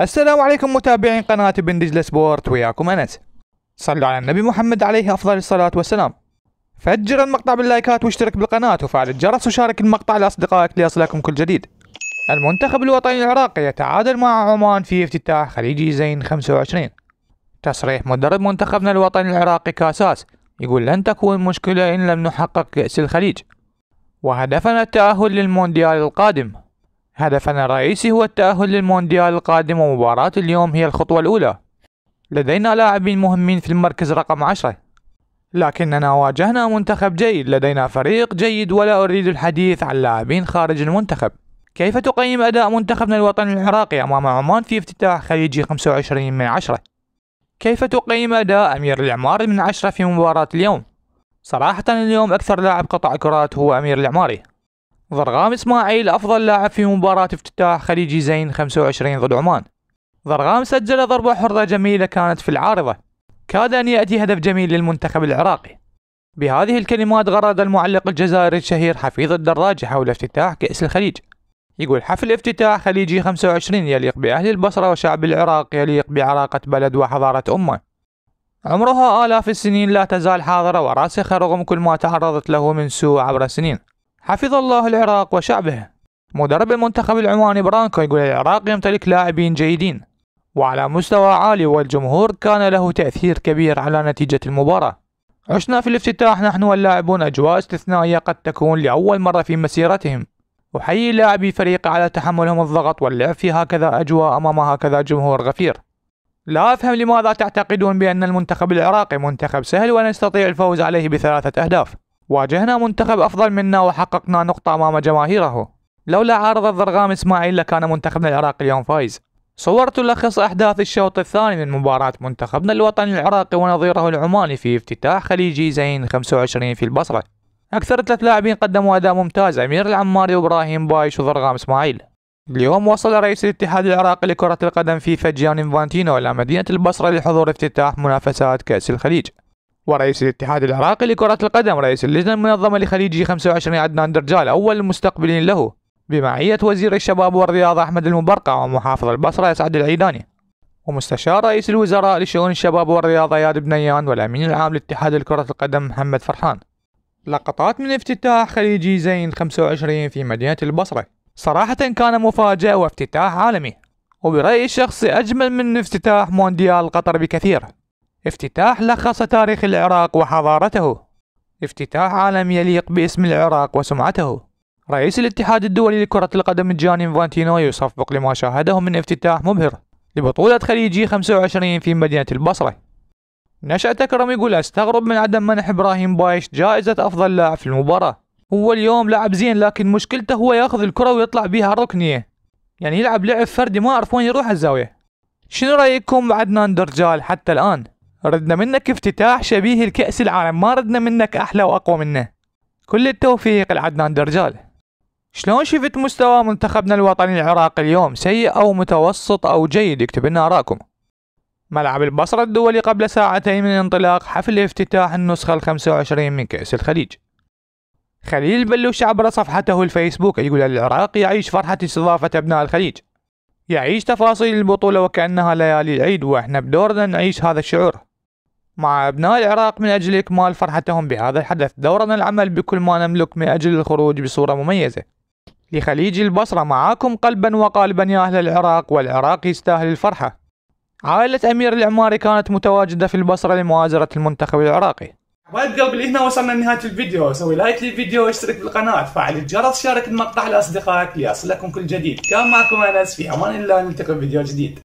السلام عليكم متابعين قناة بن دجلة سبورت وياكم أنس صلوا على النبي محمد عليه أفضل الصلاة والسلام فجر المقطع باللايكات واشترك بالقناة وفعل الجرس وشارك المقطع لأصدقائك ليصلكم كل جديد المنتخب الوطني العراقي يتعادل مع عمان في افتتاح خليجي زين 25 تصريح مدرب منتخبنا الوطني العراقي كاساس يقول لن تكون مشكلة إن لم نحقق كأس الخليج وهدفنا التأهل للمونديال القادم هدفنا الرئيسي هو التأهل للمونديال القادم ومباراة اليوم هي الخطوة الأولى لدينا لاعبين مهمين في المركز رقم عشرة لكننا واجهنا منتخب جيد لدينا فريق جيد ولا أريد الحديث عن لاعبين خارج المنتخب كيف تقيم أداء منتخبنا الوطني العراقي أمام عمان في افتتاح خليجي 25 من عشرة؟ كيف تقيم أداء أمير العماري من عشرة في مباراة اليوم؟ صراحة اليوم أكثر لاعب قطع كرات هو أمير العماري ضرغام اسماعيل افضل لاعب في مباراة افتتاح خليجي زين 25 ضد عمان ضرغام سجل ضربة حرة جميلة كانت في العارضة كاد ان يأتي هدف جميل للمنتخب العراقي بهذه الكلمات غرد المعلق الجزائري الشهير حفيظ الدراجي حول افتتاح كأس الخليج يقول حفل افتتاح خليجي 25 يليق بأهل البصرة وشعب العراق يليق بعراقة بلد وحضارة أمة عمرها آلاف السنين لا تزال حاضرة وراسخة رغم كل ما تعرضت له من سوء عبر السنين حفظ الله العراق وشعبه مدرب المنتخب العماني برانكو يقول العراق يمتلك لاعبين جيدين وعلى مستوى عالي والجمهور كان له تأثير كبير على نتيجة المباراة عشنا في الافتتاح نحن واللاعبون أجواء استثنائية قد تكون لأول مرة في مسيرتهم أحيي لاعبي فريقي على تحملهم الضغط واللعب في هكذا أجواء أمام هكذا جمهور غفير لا أفهم لماذا تعتقدون بأن المنتخب العراقي منتخب سهل ونستطيع الفوز عليه بثلاثة أهداف واجهنا منتخب أفضل منا وحققنا نقطة أمام جماهيره لولا عارضة ضرغام إسماعيل لكان منتخبنا العراقي اليوم فايز صورت لخص أحداث الشوط الثاني من مباراة منتخبنا الوطني العراقي ونظيره العماني في افتتاح خليجي زين 25 في البصرة أكثر ثلاث لاعبين قدموا أداء ممتاز أمير العماري وإبراهيم بايش وضرغام إسماعيل اليوم وصل رئيس الاتحاد العراقي لكرة القدم في فجيان انفانتينو إلى مدينة البصرة لحضور افتتاح منافسات كأس الخليج ورئيس الاتحاد العراقي لكرة القدم رئيس اللجنة المنظمة لخليجي 25 عدنان درجال أول المستقبلين له بمعية وزير الشباب والرياضة أحمد المبرقع ومحافظ البصرة أسعد العيداني ومستشار رئيس الوزراء لشؤون الشباب والرياضة ياد بنيان والأمين العام لاتحاد كرة القدم محمد فرحان لقطات من افتتاح خليجي زين 25 في مدينة البصرة صراحة كان مفاجأة وافتتاح عالمي وبرأيي الشخصي أجمل من افتتاح مونديال قطر بكثير افتتاح لخص تاريخ العراق وحضارته افتتاح عالم يليق باسم العراق وسمعته رئيس الاتحاد الدولي لكرة القدم جاني فانتينو يصفق لما شاهده من افتتاح مبهر لبطولة خليجي 25 في مدينة البصرة نشأة أكرم يقول استغرب من عدم منح إبراهيم بايش جائزة أفضل لاعب في المباراة هو اليوم لعب زين لكن مشكلته هو ياخذ الكرة ويطلع بيها ركنية يعني يلعب لعب فردي ما أعرف وين يروح الزاوية شنو رأيكم بعدنان درجال حتى الآن؟ ردنا منك افتتاح شبيه الكأس العالم ما ردنا منك أحلى وأقوى منه كل التوفيق لعدنان درجال شلون شفت مستوى منتخبنا الوطني العراقي اليوم سيء أو متوسط أو جيد اكتب لنا آراءكم ملعب البصرة الدولي قبل ساعتين من انطلاق حفل افتتاح النسخة الخمسة وعشرين من كأس الخليج خليل بلوش عبر صفحته الفيسبوك يقول العراق يعيش فرحة استضافة أبناء الخليج يعيش تفاصيل البطولة وكأنها ليالي العيد وإحنا بدورنا نعيش هذا الشعور مع أبناء العراق من أجل إكمال فرحتهم بهذا الحدث دورنا العمل بكل ما نملك من أجل الخروج بصورة مميزة لخليج البصرة معاكم قلبا وقالبا يا أهل العراق والعراق يستاهل الفرحة عائلة أمير العماري كانت متواجدة في البصرة لمؤازرة المنتخب العراقي حبايب قبل هنا وصلنا لنهاية الفيديو سوي لايك للفيديو واشترك بالقناة فعل الجرس شارك المقطع لأصدقائك ليصلكم كل جديد كان معكم أنس في أمان الله نلتقي بفيديو جديد